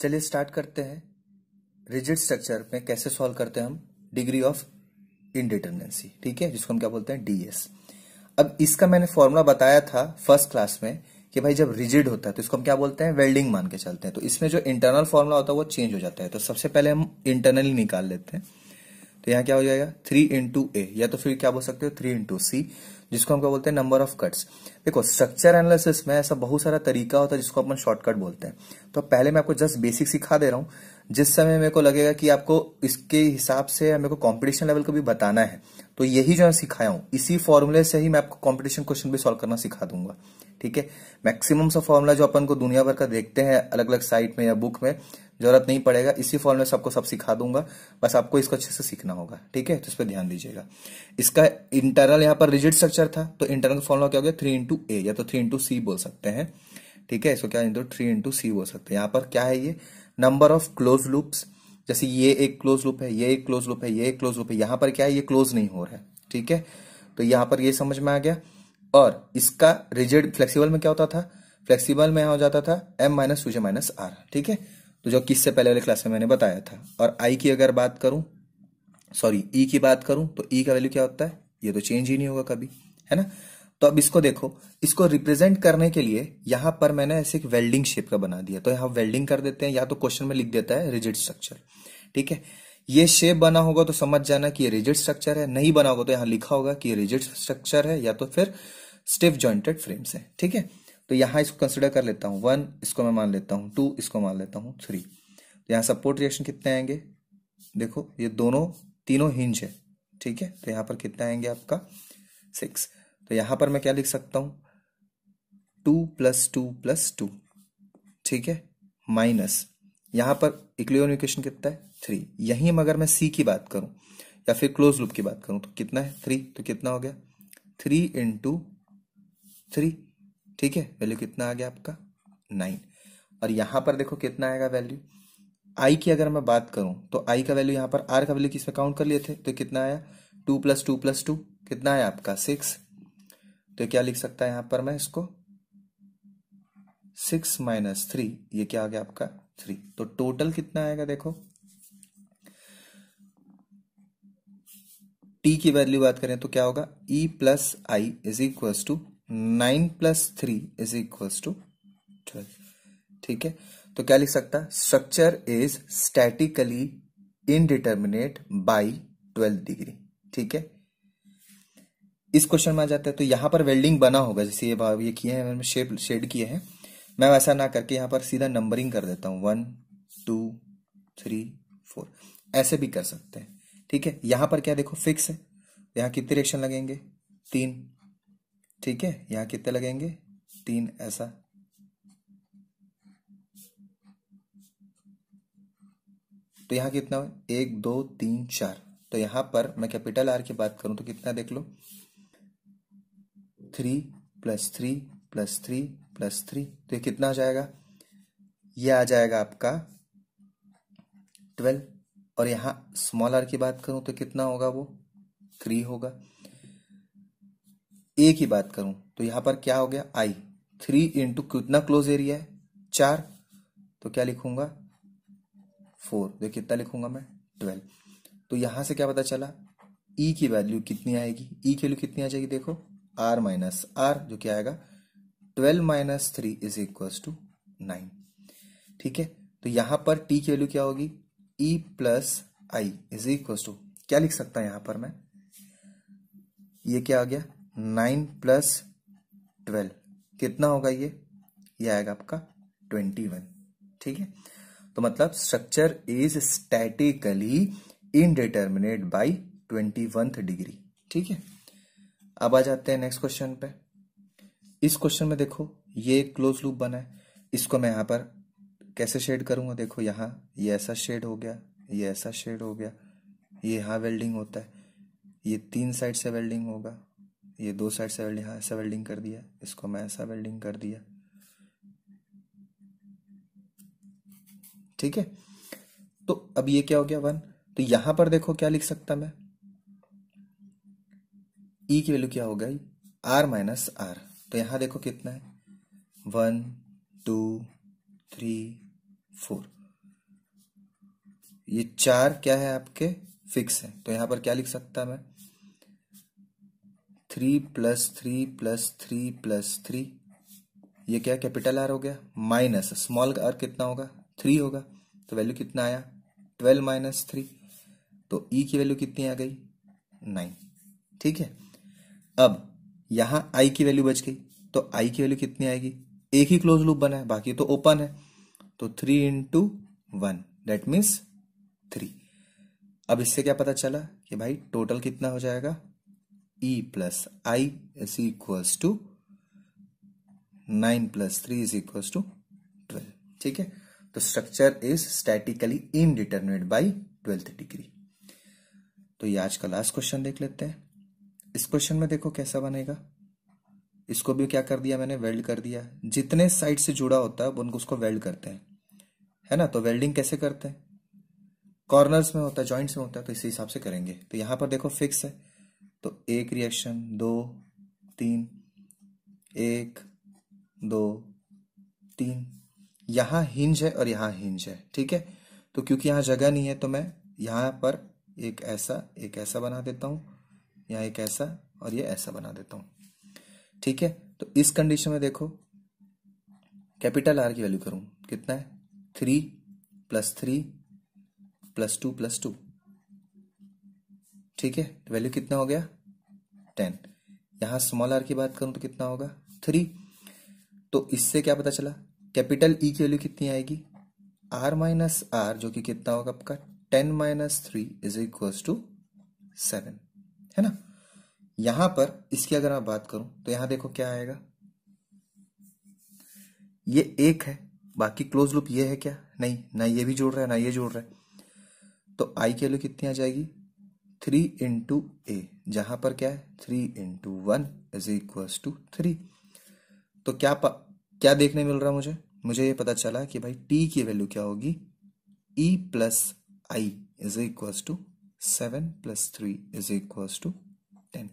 चलिए स्टार्ट करते हैं रिजिड स्ट्रक्चर में कैसे सॉल्व करते हैं हम डिग्री ऑफ इनडिटर्मिनेंसी ठीक है जिसको हम क्या बोलते हैं डीएस अब इसका मैंने फॉर्मूला बताया था फर्स्ट क्लास में कि भाई जब रिजिड होता है तो इसको हम क्या बोलते हैं वेल्डिंग मान के चलते हैं तो इसमें जो इंटरनल फॉर्मूला होता है वो चेंज हो जाता है तो सबसे पहले हम इंटरनली निकाल लेते हैं तो यहाँ क्या हो जाएगा थ्री इंटू ए या तो फिर क्या बोल सकते हो थ्री इंटू सी जिसको हम क्या बोलते हैं नंबर ऑफ कट्स देखो स्ट्रक्चर एनालिसिस में ऐसा बहुत सारा तरीका होता है जिसको अपन शॉर्टकट बोलते हैं तो पहले मैं आपको जस्ट बेसिक सिखा दे रहा हूँ जिस समय मेरे को लगेगा कि आपको इसके हिसाब से मेरे को कॉम्पिटिशन लेवल को भी बताना है तो यही जो मैं सिखाया हूं इसी फॉर्मूले से ही मैं आपको कॉम्पिटिशन क्वेश्चन भी सॉल्व करना सिखा दूंगा ठीक है मैक्सिमम सा फॉर्मूला जो अपन को दुनिया भर का देखते हैं अलग अलग साइट में या बुक में जरूरत नहीं पड़ेगा इसी फॉर्म में सबको सब सिखा दूंगा बस आपको इसको अच्छे से सीखना होगा ठीक है तो इस पर ध्यान दीजिएगा इसका इंटरनल यहाँ पर रिजिड स्ट्रक्चर था तो इंटरनल फॉर्म क्या हो गया थ्री इंटू ए या तो थ्री इंटू सी बोल सकते हैं ठीक है इसको क्या इंटू थ्री इंटू सी बोल सकते हैं यहाँ पर क्या है ये नंबर ऑफ क्लोज लुप्स जैसे ये एक क्लोज लुप है ये एक क्लोज लुप है ये एक क्लोज लुप है यहाँ पर क्या है ये क्लोज नहीं हो रहा है ठीक है तो यहाँ पर ये समझ में आ गया और इसका रिजिड फ्लेक्सिबल में क्या होता था फ्लेक्सिबल में हो जाता था M minus two J minus R ठीक है तो जो किससे पहले वाली क्लास में मैंने बताया था और आई की अगर बात करूं सॉरी ई e की बात करूं तो ई e का वैल्यू क्या होता है ये तो चेंज ही नहीं होगा कभी है ना तो अब इसको देखो इसको रिप्रेजेंट करने के लिए यहां पर मैंने ऐसे एक वेल्डिंग शेप का बना दिया तो यहां वेल्डिंग कर देते हैं या तो क्वेश्चन में लिख देता है रिजिड स्ट्रक्चर ठीक है ये शेप बना होगा तो समझ जाना कि ये रिजिड स्ट्रक्चर है नहीं बना होगा तो यहां लिखा होगा कि ये रिजिड स्ट्रक्चर है या तो फिर स्टिफ जॉइंटेड फ्रेम्स है ठीक है तो यहाँ इसको कंसिडर कर लेता हूँ वन इसको मैं मान लेता हूँ टू इसको मान लेता हूँ थ्री तो यहाँ सपोर्ट रिएक्शन कितने आएंगे देखो ये दोनों तीनों हिंज है ठीक है तो यहाँ पर कितने आएंगे आपका सिक्स तो यहाँ पर मैं क्या लिख सकता हूँ two plus two plus two ठीक है माइनस यहाँ पर इक्वेशन कितना है थ्री यहीं अगर मैं सी की बात करूँ या फिर क्लोज लूप की बात करूँ तो कितना है थ्री तो कितना हो गया थ्री इंटू थ्री ठीक है वैल्यू कितना आ गया आपका नाइन और यहां पर देखो कितना आएगा वैल्यू आई की अगर मैं बात करूं तो आई का वैल्यू यहां पर आर का वैल्यू किसमें काउंट कर लिए थे तो कितना आया two plus two plus two कितना आया आपका सिक्स तो क्या लिख सकता है यहां पर मैं इसको सिक्स माइनस थ्री ये क्या आ गया आपका थ्री तो टोटल कितना आएगा देखो टी की वैल्यू बात करें तो क्या होगा E plus I is equal to nine plus three is equals to twelve ठीक है तो क्या लिख सकता structure is statically indeterminate by twelve degree ठीक है इस क्वेश्चन में आ जाते हैं तो यहां पर वेल्डिंग बना होगा जैसे ये भाव ये किए हैं शेप शेड किए हैं मैं वैसा ना करके यहां पर सीधा नंबरिंग कर देता हूं वन टू थ्री फोर ऐसे भी कर सकते हैं ठीक है यहां पर क्या देखो फिक्स है यहां कितने रिएक्शन लगेंगे तीन ठीक है यहां कितने लगेंगे तीन ऐसा तो यहां कितना हुआ एक दो तीन चार तो यहां पर मैं कैपिटल आर की बात करूं तो कितना देख लो three plus three plus three plus three तो ये कितना आ जाएगा ये आ जाएगा आपका ट्वेल्व और यहां स्मॉल आर की बात करूं तो कितना होगा वो थ्री होगा ए की बात करूं तो यहां पर क्या हो गया आई थ्री इंटू कितना क्लोज एरिया है चार तो क्या लिखूंगा फोर देखिए कितना लिखूंगा मैं ट्वेल्व तो यहां से क्या पता चला ई e की वैल्यू कितनी आएगी ई e की वैल्यू कितनी आ जाएगी देखो आर माइनस आर जो क्या आएगा twelve minus three is equal to nine ठीक है तो यहां पर टी की वैल्यू क्या होगी E plus I is equal to क्या लिख सकता है यहां पर मैं ये क्या आ गया नाइन प्लस ट्वेल्व कितना होगा ये ये आएगा आपका ट्वेंटी वन ठीक है तो मतलब structure is statically indeterminate by twenty degree ठीक है अब आ जाते हैं नेक्स्ट क्वेश्चन पे इस क्वेश्चन में देखो ये एक क्लोज लूप बना है इसको मैं यहां पर कैसे शेड करूंगा देखो यहां ये ऐसा शेड हो गया ये ऐसा शेड हो गया ये यहां वेल्डिंग होता है ये तीन साइड से वेल्डिंग होगा ये दो साइड से वेल्डिंग ऐसा हाँ, वेल्डिंग कर दिया इसको मैं ऐसा वेल्डिंग कर दिया ठीक है तो अब ये क्या हो गया वन तो यहां पर देखो क्या लिख सकता मैं ई e की वैल्यू क्या हो गई आर माइनस आर तो यहां देखो कितना है वन टू थ्री फोर ये चार क्या है आपके फिक्स है तो यहां पर क्या लिख सकता मैं three plus three plus three plus three ये क्या कैपिटल आर हो गया माइनस स्मॉल आर कितना होगा थ्री होगा तो वैल्यू कितना आया ट्वेल्व माइनस थ्री तो ई e की वैल्यू कितनी आ गई नाइन ठीक है अब यहां आई की वैल्यू बच गई तो आई की वैल्यू कितनी आएगी एक ही क्लोज लूप बना है बाकी तो ओपन है तो three into one that means three अब इससे क्या पता चला कि भाई टोटल कितना हो जाएगा e plus i is equals to 9 plus 3 is equals to 12 ठीक है तो structure is statically indeterminate by twelfth degree तो ये आज का लास्ट क्वेश्चन देख लेते हैं इस क्वेश्चन में देखो कैसा बनेगा इसको भी क्या कर दिया मैंने वेल्ड कर दिया जितने साइड से जुड़ा होता है उनको उसको वेल्ड करते हैं है ना तो वेल्डिंग कैसे करते हैं कॉर्नर्स में होता है जॉइंट्स में होता है तो इसी हिसाब से करेंगे तो यहां पर देखो फिक्स है तो एक रिएक्शन दो तीन एक दो तीन यहां हिंज है और यहां हिंज है ठीक है तो क्योंकि यहां जगह नहीं है तो मैं यहां पर एक ऐसा एक ऐसा बना देता हूं यहां एक ऐसा और ये ऐसा बना देता हूं ठीक है तो इस कंडीशन में देखो कैपिटल आर की वैल्यू करूं कितना है three plus three plus two plus two ठीक है वैल्यू कितना हो गया टेन यहां स्मॉल आर की बात करूं तो कितना होगा थ्री तो इससे क्या पता चला कैपिटल ई e की वैल्यू कितनी आएगी आर माइनस आर जो कि कितना होगा आपका ten minus three is equal to seven है ना यहां पर इसकी अगर मैं बात करूं तो यहां देखो क्या आएगा ये एक है बाकी क्लोज लुप ये है क्या नहीं ना ये भी जोड़ रहा है ना ये जोड़ रहा है तो आई की वैल्यू कितनी आ जाएगी थ्री इंटू ए जहां पर क्या है three into one is equal to three तो क्या पा, क्या देखने मिल रहा मुझे मुझे ये पता चला कि भाई t की वैल्यू क्या होगी e plus I is equal to seven plus three is equal to ten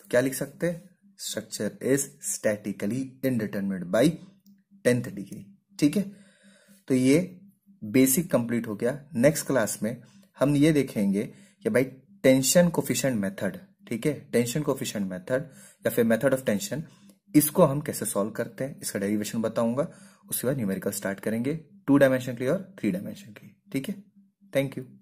तो क्या लिख सकते हैं structure is statically indeterminate by tenth degree ठीक है तो ये बेसिक कंप्लीट हो गया नेक्स्ट क्लास में हम ये देखेंगे कि भाई टेंशन कोफिशिएंट मेथड ठीक है टेंशन कोफिशियंट मेथड या फिर मेथड ऑफ टेंशन इसको हम कैसे सॉल्व करते हैं इसका डेरिवेशन बताऊंगा उसके बाद न्यूमेरिकल स्टार्ट करेंगे टू डायमेंशन के लिए और थ्री डायमेंशन के लिए ठीक है थैंक यू